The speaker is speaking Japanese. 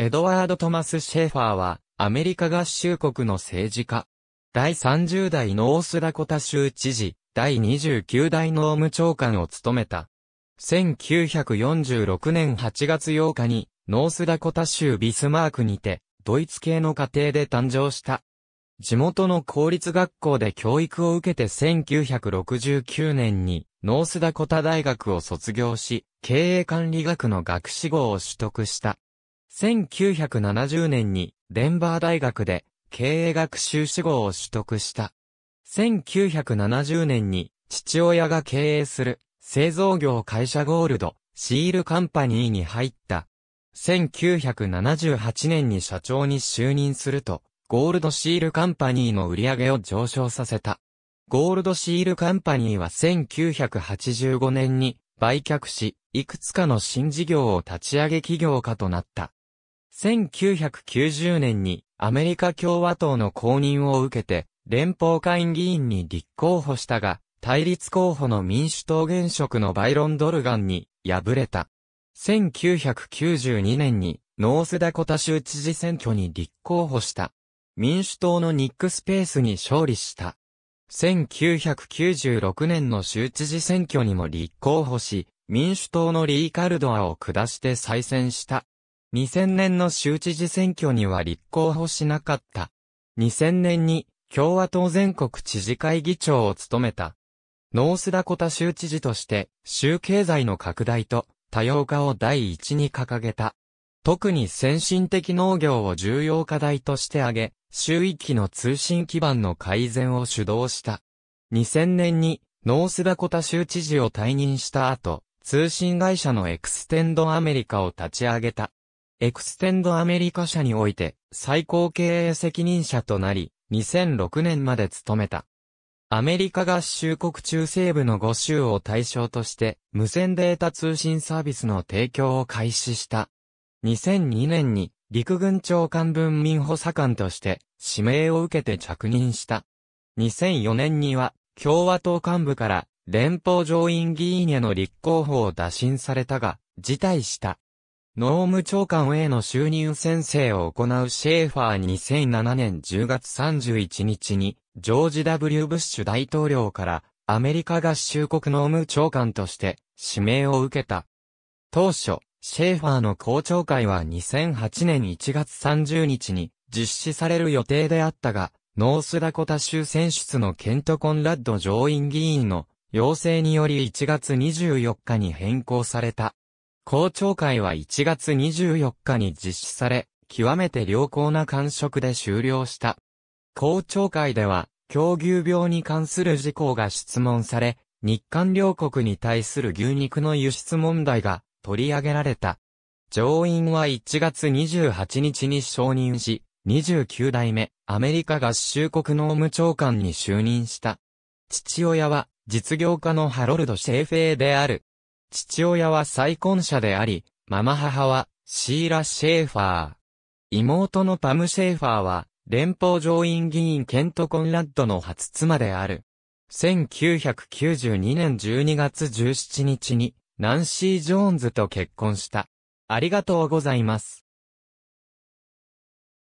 エドワード・トマス・シェーファーは、アメリカ合衆国の政治家。第30代ノースダコタ州知事、第29代農務長官を務めた。1946年8月8日に、ノースダコタ州ビスマークにて、ドイツ系の家庭で誕生した。地元の公立学校で教育を受けて1969年に、ノースダコタ大学を卒業し、経営管理学の学士号を取得した。1970年にデンバー大学で経営学習士号を取得した。1970年に父親が経営する製造業会社ゴールドシールカンパニーに入った。1978年に社長に就任すると、ゴールドシールカンパニーの売り上げを上昇させた。ゴールドシールカンパニーは1985年に売却し、いくつかの新事業を立ち上げ企業家となった。1990年にアメリカ共和党の公認を受けて、連邦会議員に立候補したが、対立候補の民主党現職のバイロン・ドルガンに敗れた。1992年にノースダコタ州知事選挙に立候補した。民主党のニック・スペースに勝利した。1996年の州知事選挙にも立候補し、民主党のリーカルドアを下して再選した。2000年の州知事選挙には立候補しなかった。2000年に共和党全国知事会議長を務めた。ノースダコタ州知事として州経済の拡大と多様化を第一に掲げた。特に先進的農業を重要課題として挙げ、州域の通信基盤の改善を主導した。2000年にノースダコタ州知事を退任した後、通信会社のエクステンドアメリカを立ち上げた。エクステンドアメリカ社において最高経営責任者となり、2006年まで務めた。アメリカ合衆国中西部の5州を対象として、無線データ通信サービスの提供を開始した。2002年に陸軍長官文民補佐官として指名を受けて着任した。2004年には共和党幹部から連邦上院議員への立候補を打診されたが、辞退した。農務長官への就任宣誓を行うシェーファー2007年10月31日に、ジョージ・ W・ ブッシュ大統領からアメリカ合衆国農務長官として指名を受けた。当初、シェーファーの公聴会は2008年1月30日に実施される予定であったが、ノースダコタ州選出のケント・コンラッド上院議員の要請により1月24日に変更された。公聴会は1月24日に実施され、極めて良好な感触で終了した。公聴会では、狂牛病に関する事項が質問され、日韓両国に対する牛肉の輸出問題が取り上げられた。上院は1月28日に承認し、29代目、アメリカ合衆国農務長官に就任した。父親は、実業家のハロルド・シェーフェーである。父親は再婚者であり、ママ母はシーラ・シェーファー。妹のパム・シェーファーは、連邦上院議員ケント・コンラッドの初妻である。1992年12月17日に、ナンシー・ジョーンズと結婚した。ありがとうございます。